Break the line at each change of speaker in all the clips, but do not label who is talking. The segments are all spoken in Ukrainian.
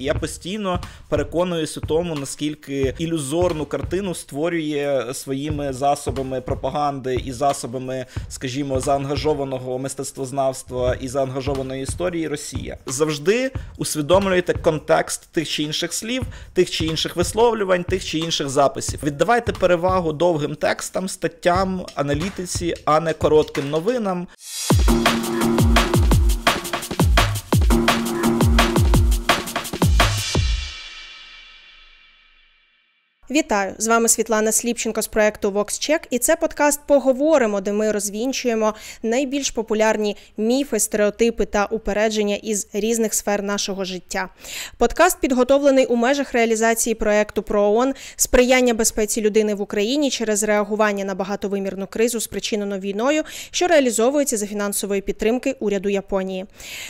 І я постійно переконуюсь у тому, наскільки ілюзорну картину створює своїми засобами пропаганди і засобами, скажімо, заангажованого мистецтвознавства і заангажованої історії Росія. Завжди усвідомлюєте контекст тих чи інших слів, тих чи інших висловлювань, тих чи інших записів. Віддавайте перевагу довгим текстам, статтям, аналітиці, а не коротким новинам.
Вітаю з вами Світлана Сліпченко з проекту VoxCheck і це подкаст Поговоримо, де ми розвінчуємо найбільш популярні міфи, стереотипи та упередження із різних сфер нашого життя. Подкаст підготовлений у межах реалізації проекту про ПРООН сприяння безпеці людини в Україні через реагування на багатовимірну кризу, спричинену війною, що реалізовується за фінансової підтримки уряду Японії.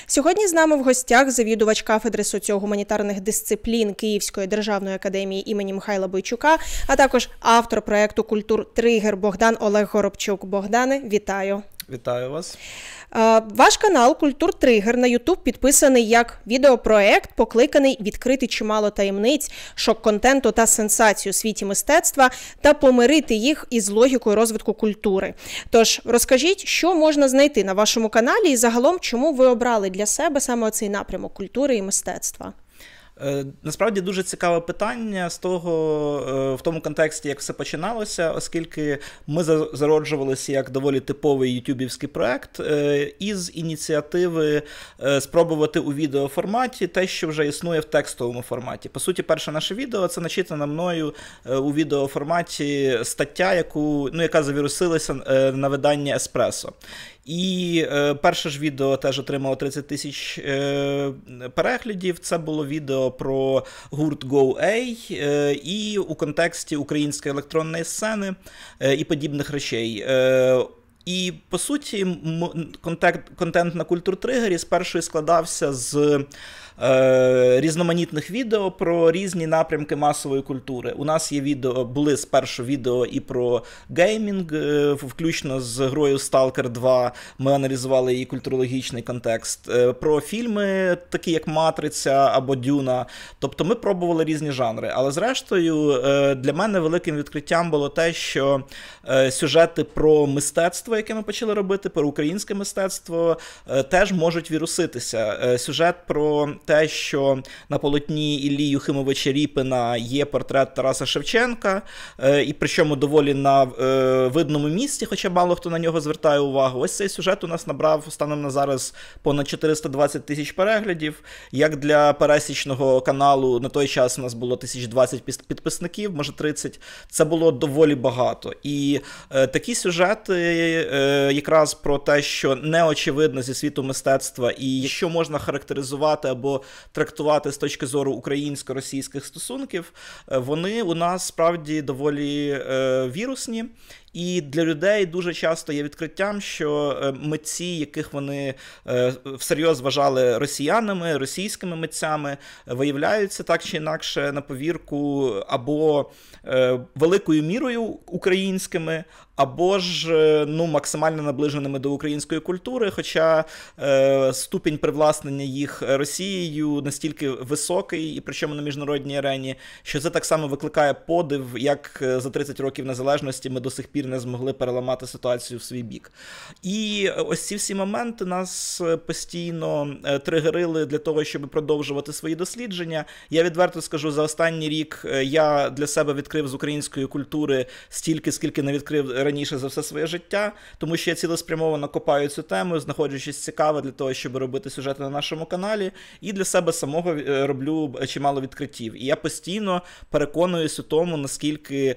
Сьогодні з нами в гостях завідувач кафедри соціогуманітарних дисциплін Київської державної академії імені Михайла Бойчука Горобчука, а також автор проекту Культур Тригер Богдан Олег Горобчук. Богдане, вітаю!
Вітаю вас.
Е, ваш канал Культур Тригер на Ютуб підписаний як відеопроект, покликаний відкрити чимало таємниць, шок контенту та сенсацію у світі мистецтва та помирити їх із логікою розвитку культури. Тож розкажіть, що можна знайти на вашому каналі, і загалом, чому ви обрали для себе саме цей напрямок культури і мистецтва?
Е, насправді дуже цікаве питання з того е, в тому контексті, як все починалося, оскільки ми зароджувалися як доволі типовий ютюбівський проект, е, із ініціативи спробувати у відеоформаті те, що вже існує в текстовому форматі. По суті, перше наше відео це начитана мною у відеоформаті стаття, яку ну яка завірусилася на видання Еспресо. І е, перше ж відео теж отримало 30 тисяч е, переглядів. Це було відео про гурт GoA е, і у контексті української електронної сцени е, і подібних речей. Е, і по суті, контент на культур тригері спершу складався з е, різноманітних відео про різні напрямки масової культури. У нас є відео, були спершу відео і про геймінг, е, включно з грою Stalker 2. Ми аналізували її культурологічний контекст, е, про фільми, такі як Матриця або Дюна. Тобто ми пробували різні жанри. Але зрештою, е, для мене великим відкриттям було те, що е, сюжети про мистецтво мистецтво, яке ми почали робити, про українське мистецтво е, теж можуть віруситися. Е, сюжет про те, що на полотні Іллі Юхимовича Ріпина є портрет Тараса Шевченка, е, і причому доволі на видному місці, хоча мало хто на нього звертає увагу. Ось цей сюжет у нас набрав станом на зараз понад 420 тисяч переглядів. Як для пересічного каналу на той час у нас було 1020 підписників, може 30. Це було доволі багато. І е, такі сюжети е, якраз про те, що не очевидно зі світу мистецтва, і що можна характеризувати або трактувати з точки зору українсько-російських стосунків, е, вони у нас справді доволі е, вірусні. І для людей дуже часто є відкриттям, що е, митці, яких вони е, всерйоз вважали росіянами, російськими митцями, виявляються так чи інакше на повірку або е, великою мірою українськими, або ж ну максимально наближеними до української культури. Хоча ступінь привласнення їх Росією настільки високий, і причому на міжнародній арені, що це так само викликає подив, як за 30 років незалежності ми до сих пір пір не змогли переламати ситуацію в свій бік. І ось ці всі моменти нас е, постійно е, тригерили для того, щоб продовжувати свої дослідження. Я відверто скажу, за останній рік е, я для себе відкрив з української культури стільки, скільки не відкрив раніше за все своє життя, тому що я цілеспрямовано копаю цю тему, знаходжусь цікаве для того, щоб робити сюжети на нашому каналі, і для себе самого роблю чимало відкриттів. І я постійно переконуюсь у тому, наскільки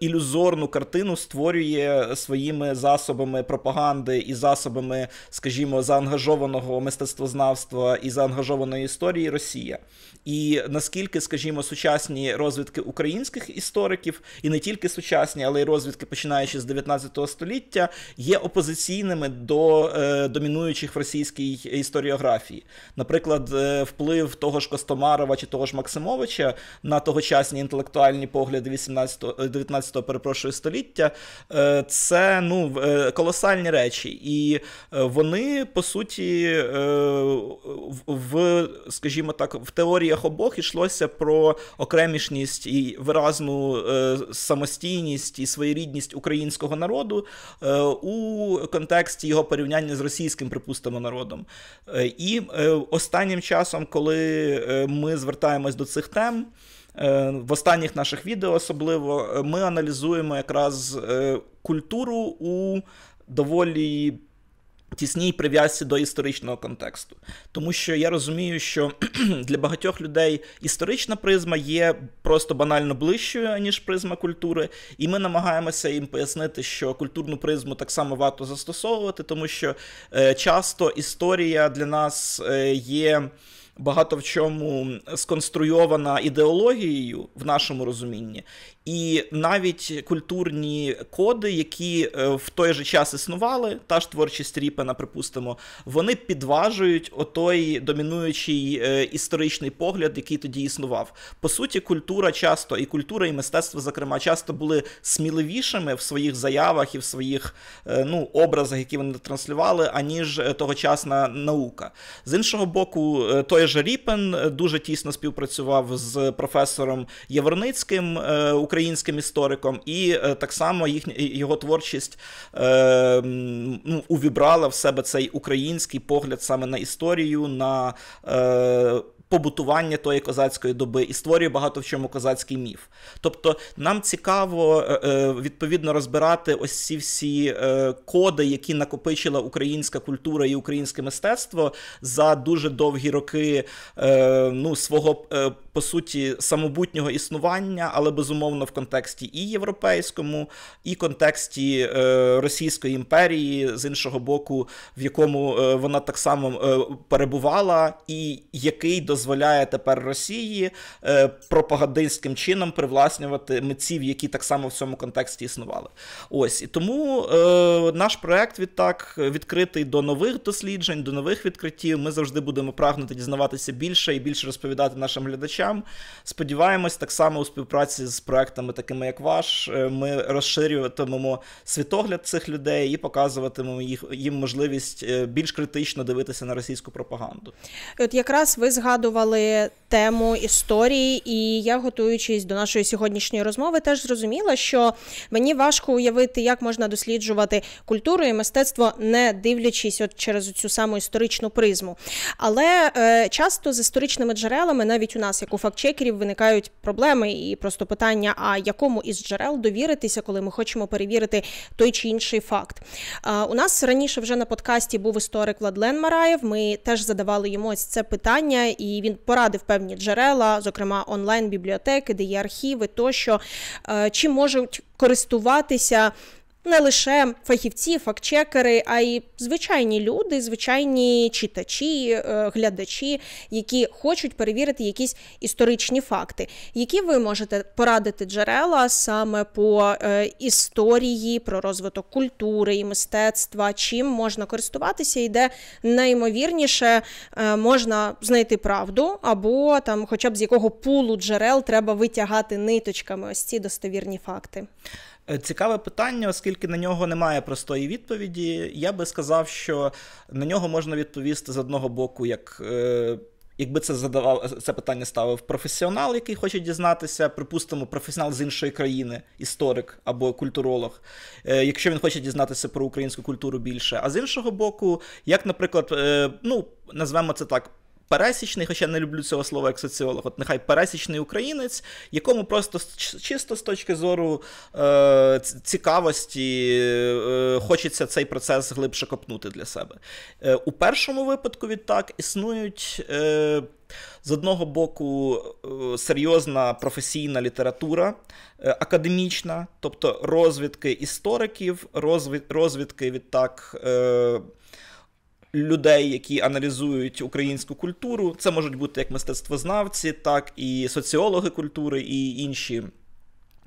ілюзорну певну картину створює своїми засобами пропаганди і засобами, скажімо, заангажованого мистецтвознавства і заангажованої історії Росія. І наскільки, скажімо, сучасні розвідки українських істориків, і не тільки сучасні, але й розвідки, починаючи з 19 століття, є опозиційними до е, домінуючих в російській історіографії. Наприклад, е, вплив того ж Костомарова чи того ж Максимовича на тогочасні інтелектуальні погляди 18, 19 е, перепрошую століття, е, це ну, е, колосальні речі. І е, вони, по суті, в, скажімо так, в теоріях обох йшлося про окремішність і виразну самостійність і своєрідність українського народу у контексті його порівняння з російським, припустимо, народом. І останнім часом, коли ми звертаємось до цих тем. Е, в останніх наших відео особливо е, ми аналізуємо якраз е, культуру у доволі тісній прив'язці до історичного контексту. Тому що я розумію, що для багатьох людей історична призма є просто банально ближчою, ніж призма культури, і ми намагаємося їм пояснити, що культурну призму так само варто застосовувати, тому що часто історія для нас є багато в чому сконструйована ідеологією в нашому розумінні, і навіть культурні коди, які е, в той же час існували, та ж творчість Ріпена, припустимо, вони підважують отой домінуючий е, історичний погляд, який тоді існував. По суті, культура часто, і культура, і мистецтво, зокрема, часто були сміливішими в своїх заявах і в своїх е, ну, образах, які вони транслювали, аніж тогочасна наука. З іншого боку, той же Ріпен дуже тісно співпрацював з професором Єворницьким українським істориком, і е, так само їхня його творчість е, ну, увібрала в себе цей український погляд саме на історію. на е, Побутування тої козацької доби і створює багато в чому козацький міф. Тобто нам цікаво е, е, відповідно розбирати ось ці всі коди, які накопичила українська культура і українське мистецтво за дуже довгі роки ну, свого по суті самобутнього існування, але безумовно в контексті і європейському, і контексті е, Російської імперії, з іншого боку, в якому е, вона так само е, перебувала, і який дозволяє тепер Росії е, пропагандистським чином привласнювати митців, які так само в цьому контексті існували. Ось і тому е, наш проект відтак відкритий до нових досліджень, до нових відкриттів. Ми завжди будемо прагнути дізнаватися більше і більше розповідати нашим глядачам слухачам. Сподіваємось, так само у співпраці з проектами, такими як ваш, е, ми розширюватимемо світогляд цих людей і показуватимемо їх їм можливість е, більш критично дивитися на російську пропаганду.
От якраз ви згадували тему історії, і я, готуючись до нашої сьогоднішньої розмови, теж зрозуміла, що мені важко уявити, як можна досліджувати культуру і мистецтво, не дивлячись от через цю саму історичну призму. Але е, часто з історичними джерелами, навіть у нас як у фактчекерів виникають проблеми і просто питання: а якому із джерел довіритися, коли ми хочемо перевірити той чи інший факт. У нас раніше вже на подкасті був історик Владлен Мараєв. Ми теж задавали йому ось це питання, і він порадив певні джерела, зокрема онлайн-бібліотеки, де є архіви, тощо чи можуть користуватися не лише фахівці, фактчекери, а й звичайні люди, звичайні читачі, е, глядачі, які хочуть перевірити якісь історичні факти, які ви можете порадити джерела саме по е, історії про розвиток культури і мистецтва, чим можна користуватися, і де наймовірніше е, можна знайти правду, або там, хоча б з якого пулу джерел треба витягати ниточками ось ці достовірні факти.
Цікаве питання, оскільки на нього немає простої відповіді. Я би сказав, що на нього можна відповісти з одного боку, як. Е, якби це задавав це питання, ставив професіонал, який хоче дізнатися, припустимо, професіонал з іншої країни, історик або культуролог, е, якщо він хоче дізнатися про українську культуру більше. А з іншого боку, як, наприклад, е, ну назвемо це так, пересічний, хоча не люблю цього слова як соціолог, от нехай пересічний українець, якому просто чисто з точки зору е, цікавості е, хочеться цей процес глибше копнути для себе. Е, У першому випадку відтак існують. Е, з одного боку, е, серйозна професійна література е, академічна, тобто розвідки істориків, розвідки відтак е, людей, які аналізують українську культуру. Це можуть бути як мистецтвознавці, так і соціологи культури, і інші.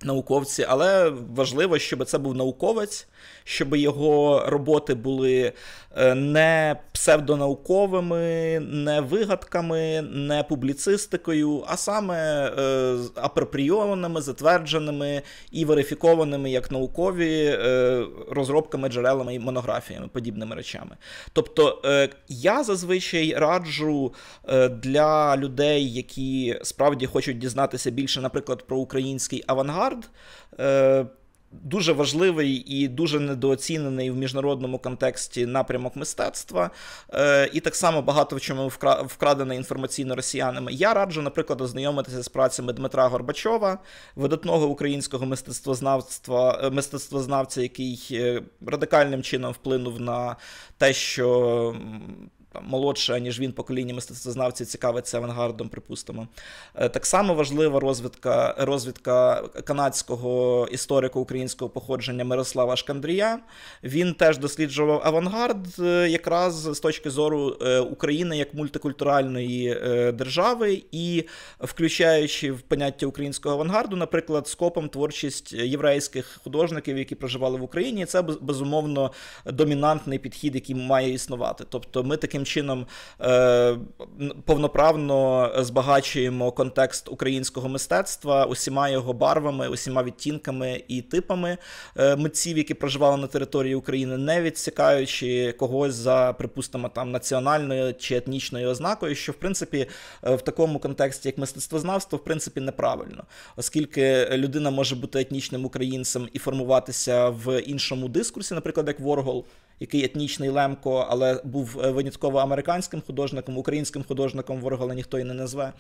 Науковці, але важливо, щоб це був науковець, щоб його роботи були е, не псевдонауковими, не вигадками, не публіцистикою, а саме е, апропрійованими, затвердженими і верифікованими як наукові е, розробками, джерелами і монографіями, подібними речами. Тобто я зазвичай раджу для людей, які справді хочуть дізнатися більше, наприклад, про український авангард стандарт. Е, дуже важливий і дуже недооцінений в міжнародному контексті напрямок мистецтва, е, і так само багато в чому вкрадене інформаційно росіянами. Я раджу, наприклад, ознайомитися з працями Дмитра Горбачова, видатного українського мистецтвознавства, е, мистецтвознавця, який радикальним чином вплинув на те, що молодше, ніж він покоління мистецтвознавців цікавиться авангардом, припустимо. Е, так само важлива розвідка розвідка канадського історика українського походження Мирослава Шкандрія. Він теж досліджував авангард е, якраз з точки зору е, України як мультикультуральної держави і включаючи в поняття українського авангарду, наприклад, скопом творчість єврейських художників, які проживали в Україні. Це безумовно домінантний підхід, який має існувати. Тобто, ми таким таким чином е, повноправно збагачуємо контекст українського мистецтва усіма його барвами, усіма відтінками і типами е, митців, які проживали на території України, не відсікаючи когось за припустимо там національною чи етнічною ознакою, що в принципі е, в такому контексті, як мистецтвознавство, в принципі, неправильно, оскільки людина може бути етнічним українцем і формуватися в іншому дискурсі, наприклад, як Воргол який етнічний лемко, але був е, винятково американським художником, українським художником ворога ніхто і не назве.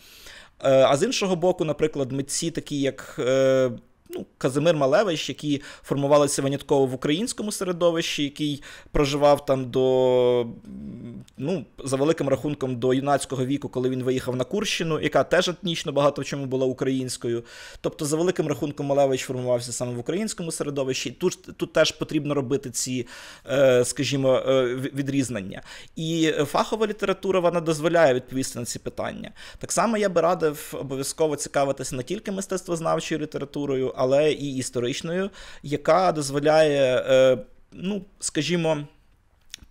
Е, а з іншого боку, наприклад, митці, такі як е, ну, Казимир Малевич, які формувалися винятково в українському середовищі, який проживав там до ну, за великим рахунком до юнацького віку, коли він виїхав на Курщину, яка теж етнічно багато в чому була українською. Тобто, за великим рахунком Малевич формувався саме в українському середовищі. Тут тут теж потрібно робити ці, е, скажімо, е, відрізнення. І фахова література вона дозволяє відповісти на ці питання. Так само я би радив обов'язково цікавитися не тільки мистецтвознавчою літературою але і історичною, яка дозволяє, е, ну скажімо.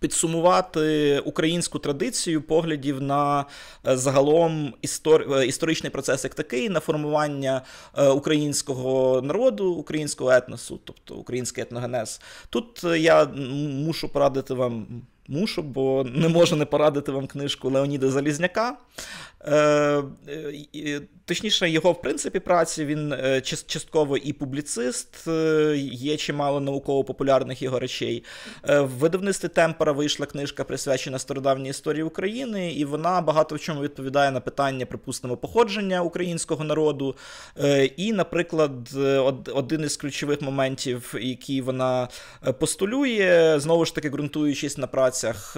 Підсумувати українську традицію поглядів на е, загалом істор... Е, історичний процес як такий, на формування українського народу, українського етносу, тобто український етногенез. Тут я мушу порадити вам. Мушу, бо не можу не порадити вам книжку Леоніда Залізняка. Е, е, точніше, його в принципі праці він е, частково і публіцист, є чимало науково-популярних його речей. В видавництві Темпера вийшла книжка, присвячена стародавній історії України, і вона багато в чому відповідає на питання, припустимо, походження українського народу. І, наприклад, один із ключових моментів, який вона постулює, знову ж таки ґрунтуючись на працях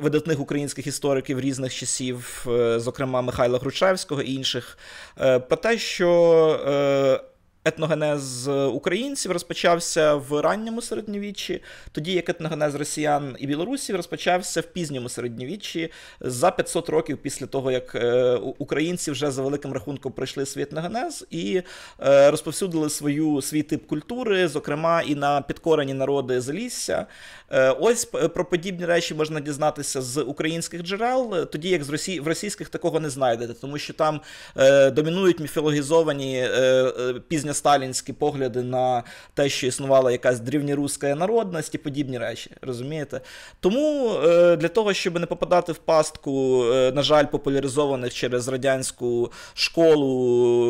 видатних українських істориків різних часів зокрема Михайла Гручевського і інших, е, про те, що е, Етногенез е, українців розпочався в ранньому середньовіччі, тоді як етногенез росіян і білорусів розпочався в пізньому середньовіччі за 500 років після того, як е, українці вже за великим рахунком пройшли свій етногенез і е, розповсюдили свою свій тип культури, зокрема і на підкорені народи Залісся. Ось про подібні речі можна дізнатися з українських джерел, тоді як в російських такого не знайдете, тому що там домінують міфологізовані пізня сталінські погляди на те, що існувала якась дрівньоруська народність і подібні речі. Розумієте? Тому е, для того, щоб не попадати в пастку, е, на жаль, популяризованих через радянську школу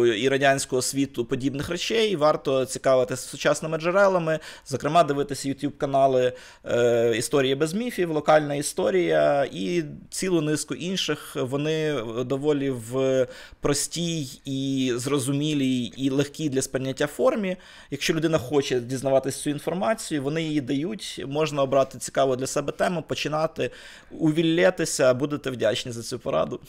і радянську освіту подібних речей, варто цікавитися сучасними джерелами, зокрема, дивитися youtube канали е, Історія без міфів, локальна історія і цілу низку інших. Вони доволі в простій і зрозумілій, і легкій для сприйняття сприйняття формі. Якщо людина хоче дізнаватися цю інформацію, вони її дають. Можна обрати цікаву для себе тему, починати увіллятися, будете вдячні за цю пораду.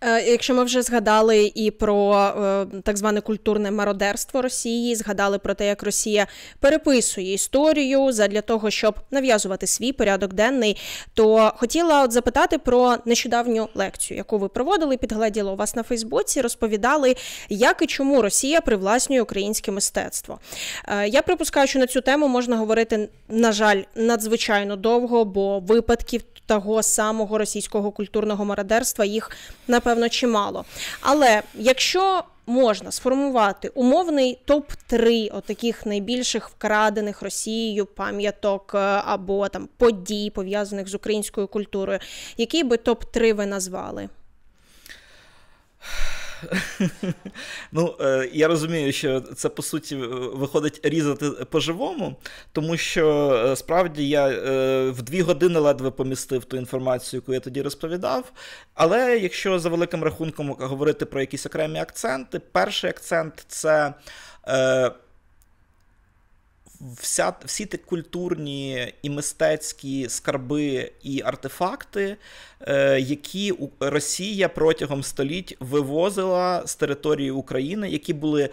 Е, якщо ми вже згадали і про е, так зване культурне мародерство Росії, згадали про те, як Росія переписує історію задля того, щоб нав'язувати свій порядок денний, то хотіла от запитати про нещодавню лекцію, яку ви проводили, підгледіла у вас на Фейсбуці, розповідали, як і чому Росія привла привласнює українське мистецтво. Е, я припускаю, що на цю тему можна говорити, на жаль, надзвичайно довго, бо випадків того самого російського культурного мародерства їх напевно чимало. Але якщо можна сформувати умовний топ 3 отаких найбільших вкрадених Росією пам'яток е, або там подій пов'язаних з українською культурою, який би топ 3 ви назвали?
Ну, е, я розумію, що це по суті виходить різати по-живому, тому що е, справді я е, в дві години ледве помістив ту інформацію, яку я тоді розповідав. Але якщо за великим рахунком говорити про якісь окремі акценти, перший акцент це вся, всі ті культурні і мистецькі скарби і артефакти, е, які Росія протягом століть вивозила з території України, які були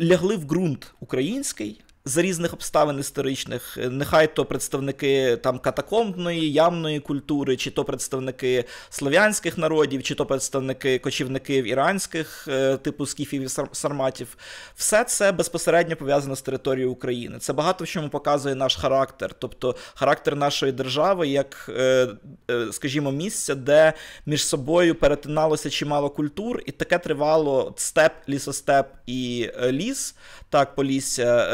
лягли в ґрунт український. За різних обставин історичних, нехай то представники там катакомбної, ямної культури, чи то представники слов'янських народів, чи то представники кочівників іранських, е, типу скіфів і сарматів, все це безпосередньо пов'язано з територією України. Це багато в чому показує наш характер, тобто характер нашої держави, як, е, е, скажімо, місця, де між собою перетиналося чимало культур, і таке тривало степ, лісостеп і ліс, так полісся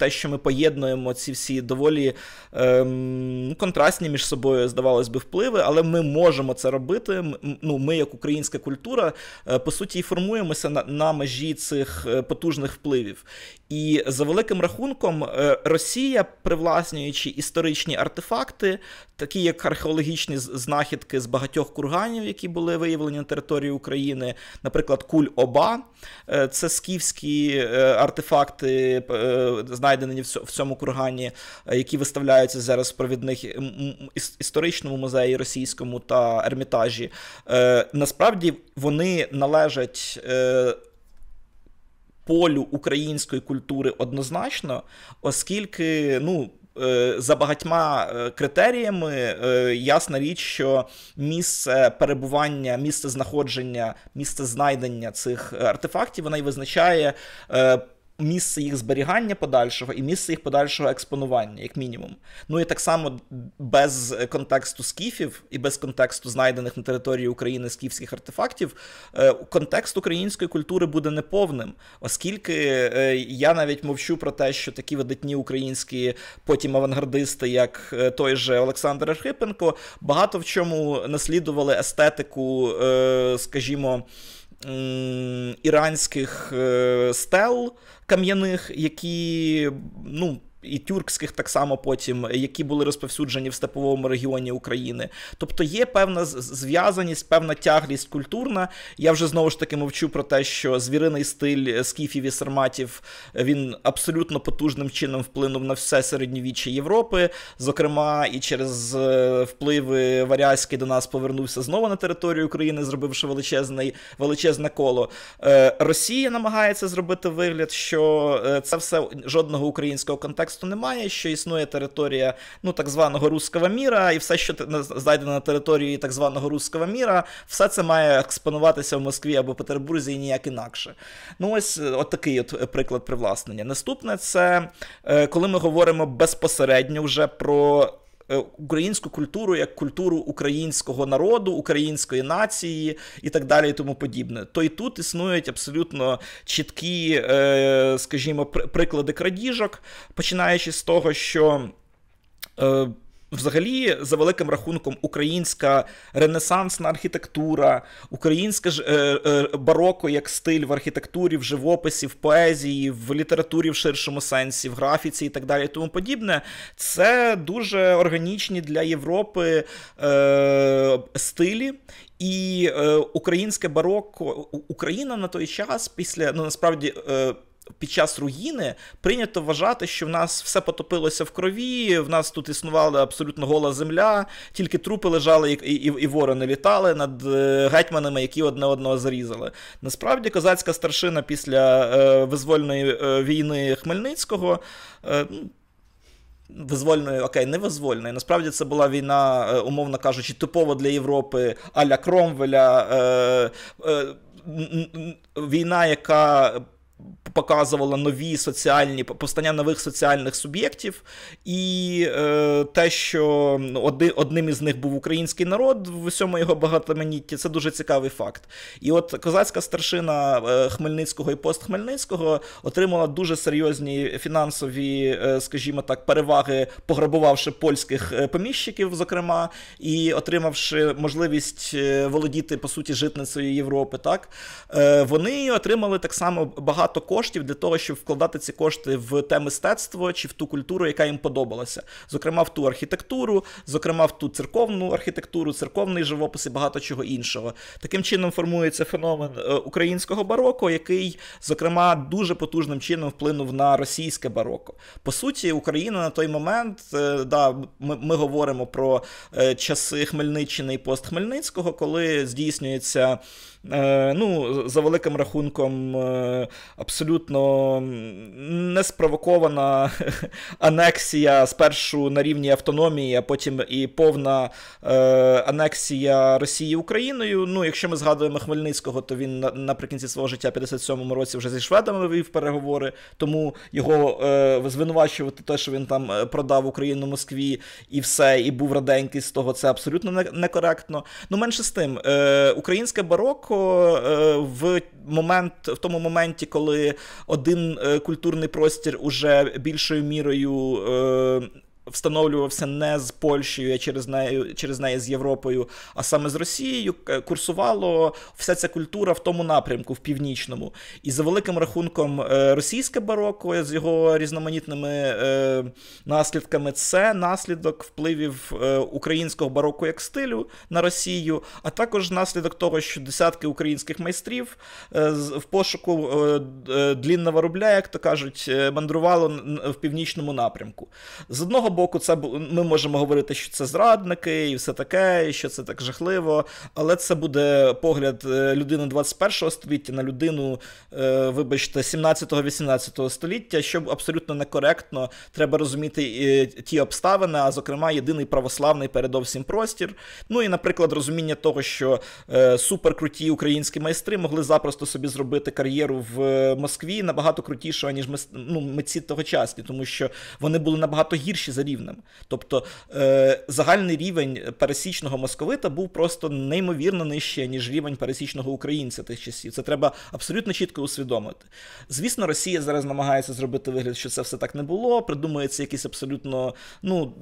те, що ми поєднуємо ці всі доволі ем, ну, контрастні між собою, здавалось би, впливи, але ми можемо це робити. Ну, Ми, як українська культура, е, по суті, і формуємося на, на межі цих е, потужних впливів. І за великим рахунком, е, Росія, привласнюючи історичні артефакти, такі як археологічні знахідки з багатьох курганів, які були виявлені на території України, наприклад, куль Оба, це скіфські артефакти, знахідки знайдені в цьому кургані, е, які виставляються зараз в провідних історичному музеї російському та ермітажі. Е, насправді вони належать. Е, полю української культури однозначно, оскільки ну. За багатьма критеріями, ясна річ, що місце перебування, місце знаходження, місце знайдення цих артефактів вона і визначає місце їх зберігання подальшого і місце їх подальшого експонування, як мінімум. Ну і так само без контексту скіфів і без контексту знайдених на території України скіфських артефактів, е, контекст української культури буде неповним, оскільки е, я навіть мовчу про те, що такі видатні українські потім авангардисти, як е, той же Олександр Архипенко, багато в чому наслідували естетику, скажімо іранських е, стел кам'яних, які ну, і тюркських так само потім, які були розповсюджені в степовому регіоні України. Тобто є певна зв'язаність, певна тяглість культурна. Я вже знову ж таки мовчу про те, що звіриний стиль скіфів і серматів він абсолютно потужним чином вплинув на все середньовіччя Європи. Зокрема, і через е, впливи Варязьки до нас повернувся знову на територію України, зробивши величезне величезне коло. Е, Росія намагається зробити вигляд, що е, це все жодного українського контексту контексту немає, що існує територія ну, так званого руского міра, і все, що знайдено на території так званого руского міра, все це має експонуватися в Москві або Петербурзі і ніяк інакше. Ну, ось е, от такий от е, приклад привласнення. Наступне це е, коли ми говоримо безпосередньо вже про Е, українську культуру як культуру українського народу, української нації і так далі, і тому подібне. То й тут існують абсолютно чіткі, е, скажімо, приклади крадіжок, починаючи з того, що. Е, Взагалі, за великим рахунком, українська ренесансна архітектура, українське ж е, е, бароко як стиль в архітектурі, в живописі, в поезії, в літературі в ширшому сенсі, в графіці і так далі, тому подібне, це дуже органічні для Європи е, стилі. І е, українське бароко Україна на той час після ну насправді. Е, під час руїни прийнято вважати, що в нас все потопилося в крові, в нас тут існувала абсолютно гола земля, тільки трупи лежали і і, і ворони літали над е, гетьманами, які одне одного зарізали. Насправді, козацька старшина після е, визвольної е, війни Хмельницького. Е, Визвольної, окей, не визвольної. Насправді це була війна, е, умовно кажучи, типова для Європи аля Кромвеля. Е, е, Війна, яка показувала нові соціальні повстання нових соціальних суб'єктів, і е, те, що ну, оди, одним із них був український народ в усьому його багатоманітті, це дуже цікавий факт. І от козацька старшина е, Хмельницького і постхмельницького отримала дуже серйозні фінансові, е, скажімо так, переваги, пограбувавши польських е, поміщиків, зокрема, і отримавши можливість володіти по суті житницею Європи, так е, вони отримали так само багато багато коштів для того, щоб вкладати ці кошти в те мистецтво чи в ту культуру, яка їм подобалася. Зокрема, в ту архітектуру, зокрема, в ту церковну архітектуру, церковний живопис і багато чого іншого. Таким чином формується феномен е, українського бароко, який, зокрема, дуже потужним чином вплинув на російське бароко. По суті, Україна на той момент, е, да, ми, ми говоримо про е, часи Хмельниччини і пост Хмельницького, коли здійснюється. Е, ну, за великим рахунком, е, абсолютно неспровокована анексія спершу на рівні автономії, а потім і повна е, анексія Росії Україною. Ну, якщо ми згадуємо Хмельницького, то він наприкінці свого життя в 57-му році вже зі шведами вів переговори, тому його звинувачувати, те, що він там продав Україну Москві і все, і був раденький з того, це абсолютно некоректно. Ну, менше з тим, українське барок. Чехо е, в момент, в тому моменті, коли один е, культурний простір уже більшою мірою е, встановлювався не з Польщею, а через неї через неї з Європою, а саме з Росією, курсувало вся ця культура в тому напрямку, в північному. І за великим рахунком, е, російське бароко з його різноманітними е, наслідками це наслідок впливів е, українського бароко як стилю на Росію, а також наслідок того, що десятки українських майстрів в пошуку длінного рубля, як то кажуть, мандрувало в північному напрямку. З одного боку боку, це ми можемо говорити, що це зрадники і все таке, і що це так жахливо. Але це буде погляд е, людини 21 століття на людину, е, вибачте, 17-18 століття, що абсолютно некоректно треба розуміти е, ті обставини, а зокрема, єдиний православний передовсім простір. Ну і, наприклад, розуміння того, що суперкруті українські майстри могли запросто собі зробити кар'єру в Москві набагато крутішого, ніж ну, митці тогочасні, тому що вони були набагато гірші за за рівнем. Тобто е, загальний рівень пересічного московита був просто неймовірно нижче, ніж рівень пересічного українця тих часів. Це треба абсолютно чітко усвідомити. Звісно, Росія зараз намагається зробити вигляд, що це все так не було. Придумуються якісь абсолютно ну,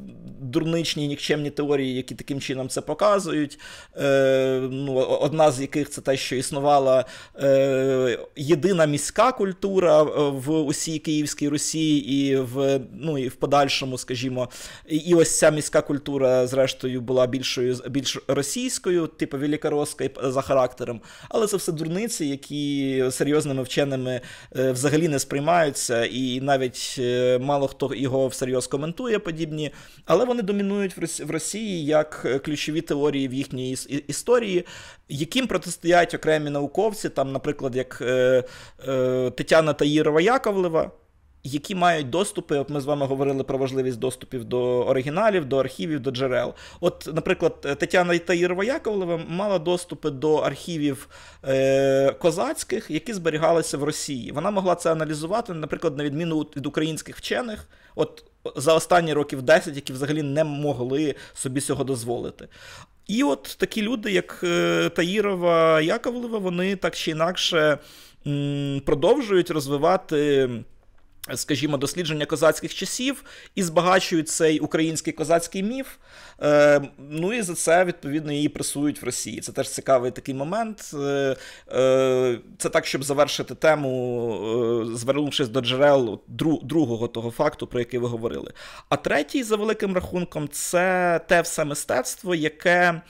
дурничні, нікчемні теорії, які таким чином це показують. Е, ну, Одна з яких це те, що існувала е, єдина міська культура е, в усій Київській Русі і в ну, і в подальшому, скажімо скажімо, і ось ця міська культура, зрештою, була більшою більш російською, типу Великоросська е, за характером. Але це все дурниці, які серйозними вченими е, взагалі не сприймаються, і навіть е, мало хто його всерйоз коментує подібні. Але вони домінують в Росії як ключові теорії в їхній історії, яким протистоять окремі науковці, там, наприклад, як Тетяна Таїрова Яковлева які мають доступи, от ми з вами говорили про важливість доступів до оригіналів, до архівів, до джерел. От, наприклад, е, Тетяна Таїрова Яковлева мала доступи до архівів е, козацьких, які зберігалися в Росії. Вона могла це аналізувати, наприклад, на відміну від українських вчених. От за останні років 10, які взагалі не могли собі цього дозволити. І от такі люди, як е, Таїрова Яковлева, вони так чи інакше продовжують розвивати. Скажімо, дослідження козацьких часів і збагачують цей український козацький міф. Е, ну і за це відповідно її пресують в Росії. Це теж цікавий такий момент. Е, е, це так, щоб завершити тему, звернувшись до джерел другого того факту, про який ви говорили. А третій, за великим рахунком, це те все мистецтво, яке.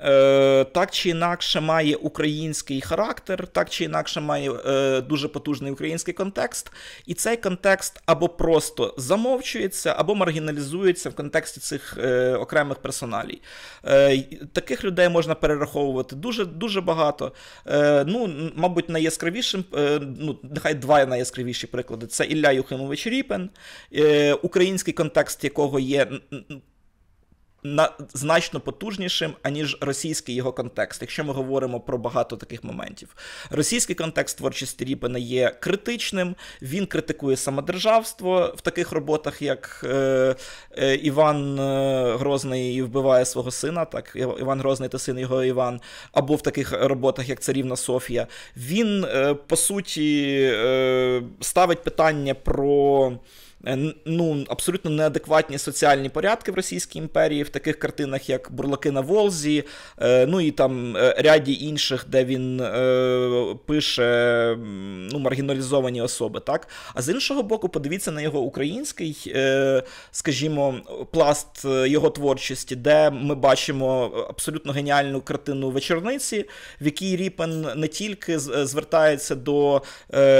Е, так чи інакше має український характер, так чи інакше має е, дуже потужний український контекст, і цей контекст або просто замовчується, або маргіналізується в контексті цих е, окремих персоналій. Таких людей можна перераховувати дуже дуже багато. ну, Мабуть, найяскравішим, ну, нехай два найяскравіші приклади: це Ілля Юхимович Ріпен, український контекст якого є на значно потужнішим аніж російський його контекст, якщо ми говоримо про багато таких моментів. Російський контекст творчості Ріпена є критичним, він критикує самодержавство в таких роботах, як е, е, Іван е, Грозний вбиває свого сина, так Іван Грозний та син його Іван, або в таких роботах, як Царівна Софія. Він е, по суті е, ставить питання про. Е, ну, абсолютно неадекватні соціальні порядки в Російській імперії, в таких картинах, як Бурлаки на Волзі, е, ну і там е, ряді інших, де він пише ну, маргіналізовані особи. так? А з іншого боку, подивіться на його український, скажімо, пласт його творчості, де ми бачимо абсолютно геніальну картину вечорниці, в якій Ріпен не тільки звертається до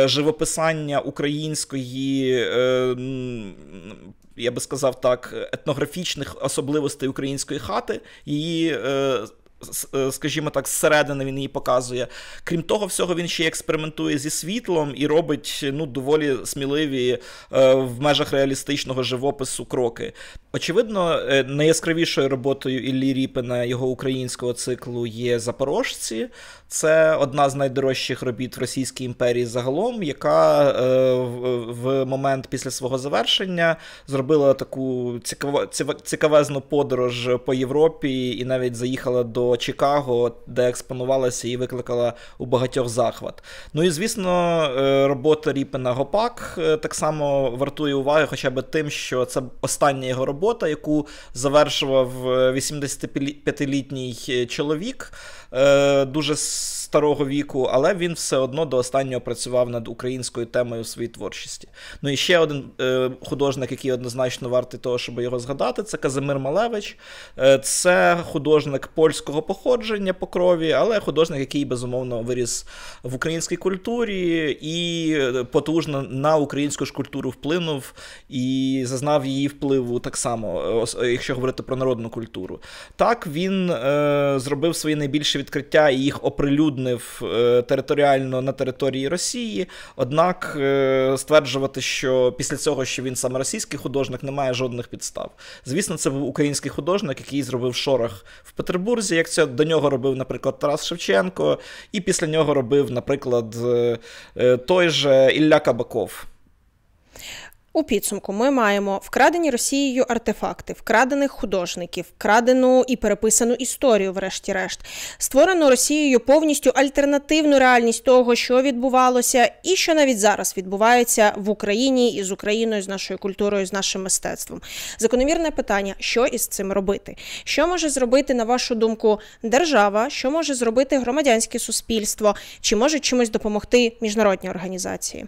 живописання української я би сказав так, етнографічних особливостей української хати, її е, Е, скажімо так, зсередини він її показує. Крім того, всього він ще експериментує зі світлом і робить ну, доволі сміливі е, в межах реалістичного живопису кроки. Очевидно, е, найяскравішою роботою Іллі Ріпина його українського циклу є Запорожці. Це одна з найдорожчих робіт в Російській імперії загалом, яка в момент після свого завершення зробила таку цікавезну подорож по Європі і навіть заїхала до. Чикаго, де експонувалася і викликала у багатьох захват. Ну і звісно, е, робота Ріпена Гопак е, так само вартує уваги, хоча б тим, що це остання його робота, яку завершував 85-літній е, чоловік. Е, дуже старого віку, але він все одно до останнього працював над українською темою у своїй творчості. Ну і ще один е, художник, який однозначно вартий того, щоб його згадати, це Казимир Малевич. Е, це художник польського походження по крові, але художник, який безумовно виріс в українській культурі і потужно на українську ж культуру вплинув і зазнав її впливу так само, е, якщо говорити про народну культуру. Так він е, зробив свої найбільші відкриття і їх оприлюднив е, територіально на території Росії. Однак е, стверджувати, що після цього, що він саме російський художник, немає жодних підстав. Звісно, це був український художник, який зробив шорох в Петербурзі. Як це до нього робив, наприклад, Тарас Шевченко, і після нього робив, наприклад, е, той же Ілля Кабаков.
У підсумку ми маємо вкрадені Росією артефакти, вкрадених художників, вкрадену і переписану історію, врешті-решт, створену Росією повністю альтернативну реальність того, що відбувалося, і що навіть зараз відбувається в Україні і з Україною, з нашою культурою, з нашим мистецтвом. Закономірне питання: що із цим робити? Що може зробити, на вашу думку, держава? Що може зробити громадянське суспільство? Чи може чимось допомогти міжнародні організації?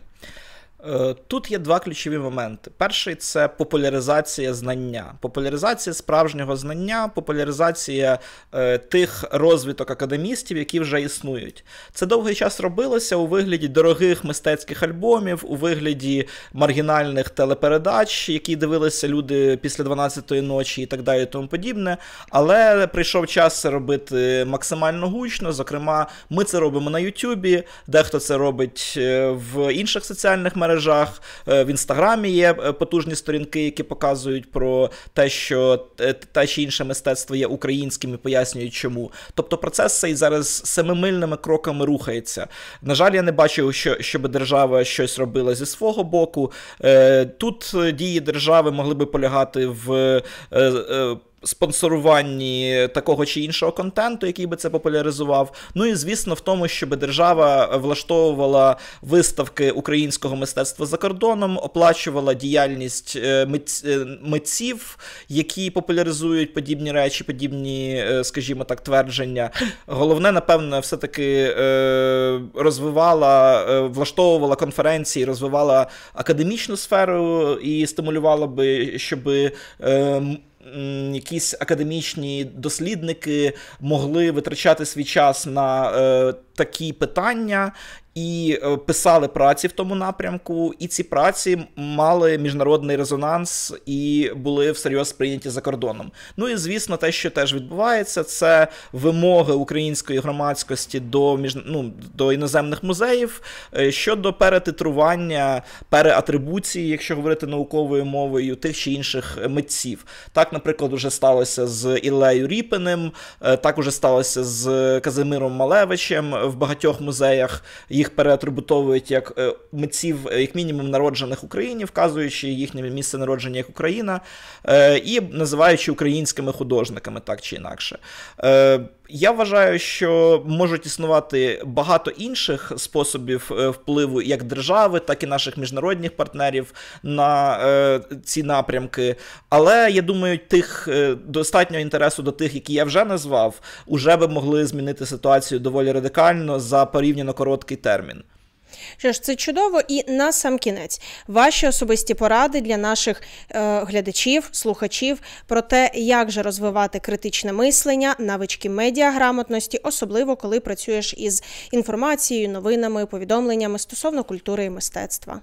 Е, тут є два ключові моменти. Перший це популяризація знання, популяризація справжнього знання, популяризація е, тих розвиток академістів, які вже існують. Це довгий час робилося у вигляді дорогих мистецьких альбомів, у вигляді маргінальних телепередач, які дивилися люди після 12-ї ночі і так далі, і тому подібне. Але прийшов час це робити максимально гучно. Зокрема, ми це робимо на Ютубі, дехто це робить е, в інших соціальних мережах мережах. Е, в інстаграмі є е, потужні сторінки, які показують про те, що е, те чи інше мистецтво є українським і пояснюють, чому. Тобто процес цей зараз семимильними кроками рухається. На жаль, я не бачив, що щоб держава щось робила зі свого боку. Тут дії держави могли би полягати в спонсоруванні такого чи іншого контенту, який би це популяризував. Ну і звісно, в тому, щоб держава влаштовувала виставки українського мистецтва за кордоном, оплачувала діяльність е, е, митців, які популяризують подібні речі, подібні, е, скажімо так, твердження. Головне, напевно, все таки розвивала, влаштовувала конференції, розвивала академічну сферу і стимулювала би, щоб якісь академічні дослідники могли витрачати свій час на е, такі питання, і е, писали праці в тому напрямку, і ці праці мали міжнародний резонанс і були всерйоз прийняті за кордоном. Ну і звісно, те, що теж відбувається, це вимоги української громадськості до між... ну, до іноземних музеїв е, щодо перетитрування, переатрибуції, якщо говорити науковою мовою, тих чи інших е, митців. Так, наприклад, уже сталося з Іллею Ріпиним, так уже сталося з Казимиром Малевичем в багатьох музеях. їх їх переатрибутовують як е, митців, е, як мінімум, народжених Україні, вказуючи їхнє місце народження як Україна, е, і називаючи українськими художниками так чи інакше. Я вважаю, що можуть існувати багато інших способів е, впливу як держави, так і наших міжнародних партнерів на е, ці напрямки. Але я думаю, тих е, достатньо інтересу до тих, які я вже назвав, уже би могли змінити ситуацію доволі радикально за порівняно короткий термін.
Що ж, це чудово, і на сам кінець ваші особисті поради для наших е, глядачів, слухачів про те, як же розвивати критичне мислення, навички медіаграмотності, особливо коли працюєш із інформацією, новинами, повідомленнями стосовно культури і мистецтва.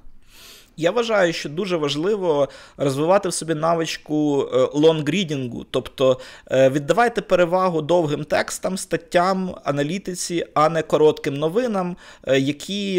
Я вважаю, що дуже важливо розвивати в собі навичку е, лонгрідінгу, тобто е, віддавайте перевагу довгим текстам, статтям, аналітиці, а не коротким новинам, е, які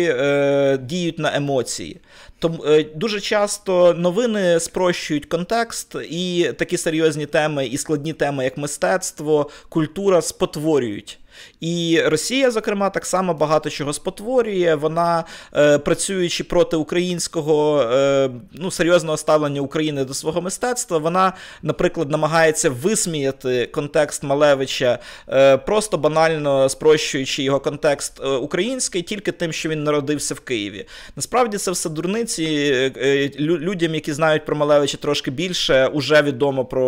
діють на емоції. Тому дуже часто новини спрощують контекст, і такі серйозні теми і складні теми, як мистецтво, культура, спотворюють. І Росія, зокрема, так само багато чого спотворює. Вона, е, працюючи проти українського е, ну, серйозного ставлення України до свого мистецтва, вона, наприклад, намагається висміяти контекст Малевича, е, просто банально спрощуючи його контекст е, український, тільки тим, що він народився в Києві. Насправді це все дурниці. Е, е, людям, які знають про Малевича трошки більше, уже відомо про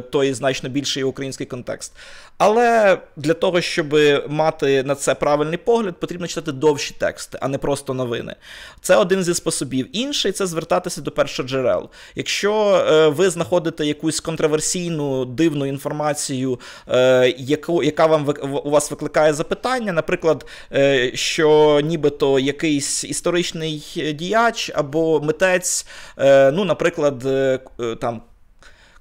той значно більший український контекст. Але для того, щоб мати на це правильний погляд, потрібно читати довші тексти, а не просто новини. Це один зі способів. Інший це звертатися до перших джерел. Якщо е, ви знаходите якусь контроверсійну дивну інформацію, е, яку яка вам у вас викликає запитання, наприклад, е, що нібито якийсь історичний діяч або митець, ну, наприклад, там.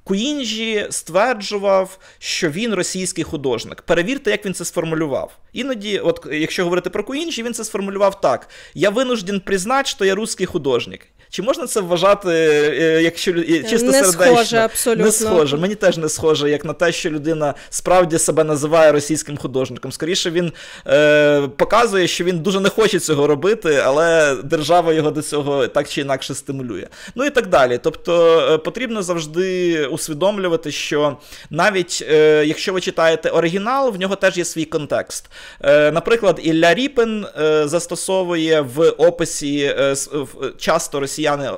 Куінжі стверджував, що він російський художник. Перевірте, як він це сформулював. Іноді, от якщо говорити про Куінжі, він це сформулював так: я винужден признати, що я русський художник. Чи можна це вважати, е, якщо чисто не сердечно? схоже, абсолютно. Не схоже. Мені теж не схоже, як на те, що людина справді себе називає російським художником. Скоріше він е, показує, що він дуже не хоче цього робити, але держава його до цього так чи інакше стимулює. Ну і так далі. Тобто е, потрібно завжди усвідомлювати, що навіть е, якщо ви читаєте оригінал, в нього теж є свій контекст. Е, наприклад, Ілля Ріпен е, застосовує в описі е, часто росіяни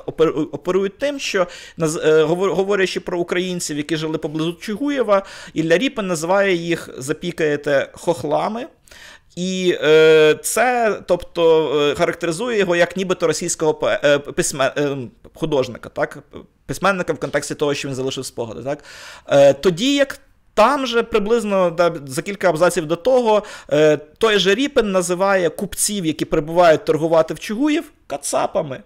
оперують тим, що говорячи про українців, які жили поблизу Чугуєва, Ілля Ріпен називає їх запікаєте хохлами. І е, це, тобто, характеризує його як нібито російського письме, ем, художника, так, письменника в контексті того, що він залишив спогади. Так? Е, Тоді як. Там же приблизно да, за кілька абзаців до того, е, той же Ріпен називає купців, які прибувають торгувати в Чугуїв, кацапами.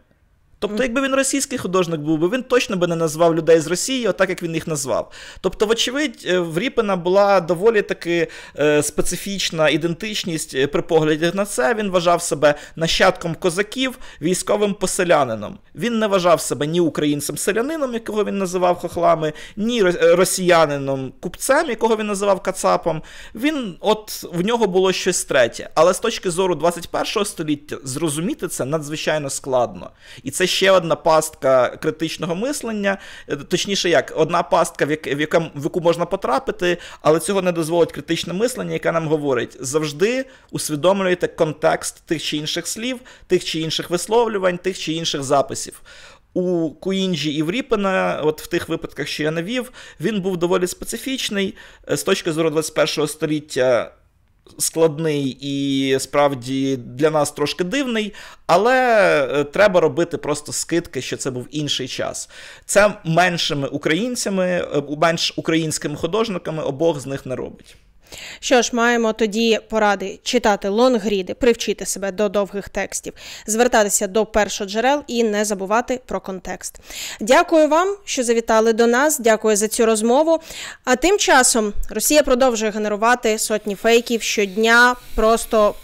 Тобто, якби він російський художник був би, він точно би не назвав людей з Росії, отак як він їх назвав. Тобто, вочевидь, е, в Ріпена була доволі таки е, специфічна ідентичність е, при погляді на це. Він вважав себе нащадком козаків, військовим поселянином. Він не вважав себе ні українцем-селянином, якого він називав хохлами, ні росіянином купцем, якого він називав Кацапом. Він, от в нього було щось третє. Але з точки зору 21 століття зрозуміти це надзвичайно складно. І це ще одна пастка критичного мислення, е, точніше, як одна пастка, в яку, в яку можна потрапити, але цього не дозволить критичне мислення, яке нам говорить: завжди усвідомлюєте контекст тих чи інших слів, тих чи інших висловлювань, тих чи інших записів. У Куінджі і Вріпена, от в тих випадках, що я навів, він був доволі специфічний е, з точки зору 21 століття складний і справді для нас трошки дивний, але е, треба робити просто скидки, що це був інший час. Це меншими українцями, е, менш українськими художниками обох з них не робить.
Що ж, маємо тоді поради читати лонгріди, привчити себе до довгих текстів, звертатися до першоджерел і не забувати про контекст. Дякую вам, що завітали до нас. Дякую за цю розмову. А тим часом Росія продовжує генерувати сотні фейків щодня. Просто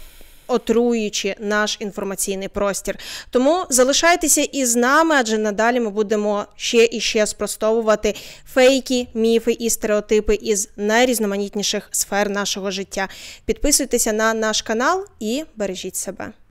отруюючи наш інформаційний простір. Тому залишайтеся із нами, адже надалі ми будемо ще і ще спростовувати фейки, міфи і стереотипи із найрізноманітніших сфер нашого життя. Підписуйтеся на наш канал і бережіть себе.